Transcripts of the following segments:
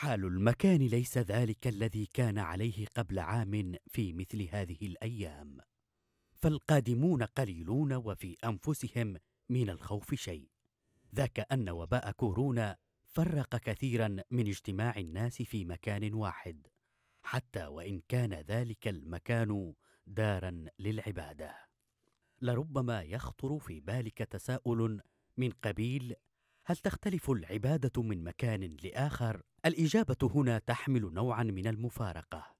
حال المكان ليس ذلك الذي كان عليه قبل عام في مثل هذه الايام فالقادمون قليلون وفي انفسهم من الخوف شيء ذاك ان وباء كورونا فرق كثيرا من اجتماع الناس في مكان واحد حتى وان كان ذلك المكان دارا للعباده لربما يخطر في بالك تساؤل من قبيل هل تختلف العباده من مكان لاخر الاجابه هنا تحمل نوعا من المفارقه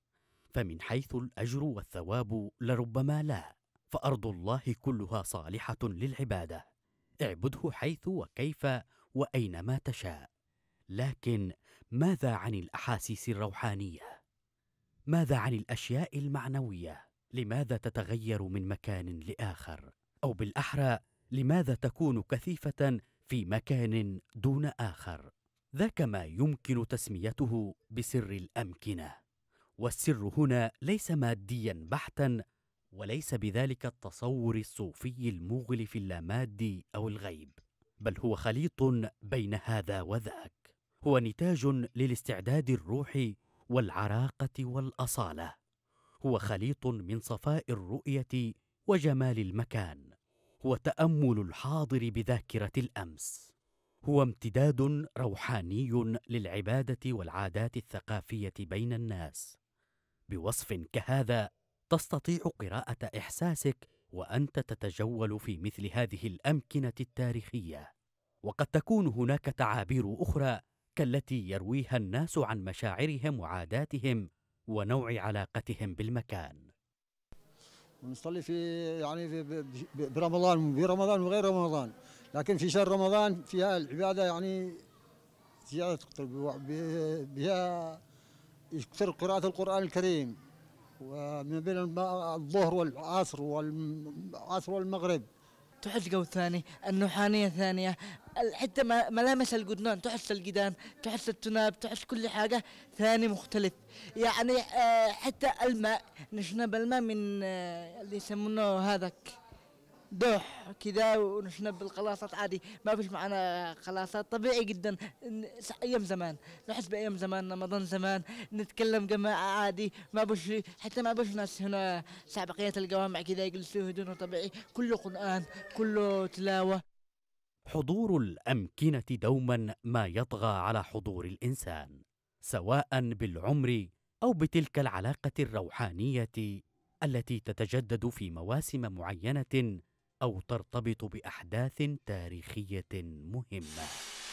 فمن حيث الاجر والثواب لربما لا فارض الله كلها صالحه للعباده اعبده حيث وكيف واينما تشاء لكن ماذا عن الاحاسيس الروحانيه ماذا عن الاشياء المعنويه لماذا تتغير من مكان لاخر او بالاحرى لماذا تكون كثيفه في مكان دون اخر ذاك ما يمكن تسميته بسر الامكنه والسر هنا ليس ماديا بحتا وليس بذلك التصور الصوفي الموغل في اللامادي او الغيب بل هو خليط بين هذا وذاك هو نتاج للاستعداد الروحي والعراقه والاصاله هو خليط من صفاء الرؤيه وجمال المكان هو تامل الحاضر بذاكره الامس هو امتداد روحاني للعباده والعادات الثقافيه بين الناس بوصف كهذا تستطيع قراءه احساسك وانت تتجول في مثل هذه الامكنه التاريخيه وقد تكون هناك تعابير اخرى كالتي يرويها الناس عن مشاعرهم وعاداتهم ونوع علاقتهم بالمكان ونصلي في يعني في برمضان رمضان وغير رمضان لكن في شهر رمضان فيها العباده يعني زياده بها يكثر قراءه القران الكريم ومن بين الظهر والعصر والعصر والمغرب تحس جو ثاني النوحانية ثانية حتى ملامس القدنان تحس القدان تحس التناب تحس كل حاجة ثاني مختلف يعني آه، حتى الماء نشنب الماء من آه، اللي يسمونه هذاك دوح كذا ونشنب بالقلاصات عادي ما فيش معنا قلاصات طبيعي جدا ايام زمان نحس بايام زمان رمضان زمان نتكلم جماعه عادي ما بش حتى ما بش ناس هنا سابقيه الجوامع كذا يجلسوا هدوء طبيعي كله قران كله تلاوه حضور الامكنه دوما ما يطغى على حضور الانسان سواء بالعمر او بتلك العلاقه الروحانيه التي تتجدد في مواسم معينه او ترتبط باحداث تاريخيه مهمه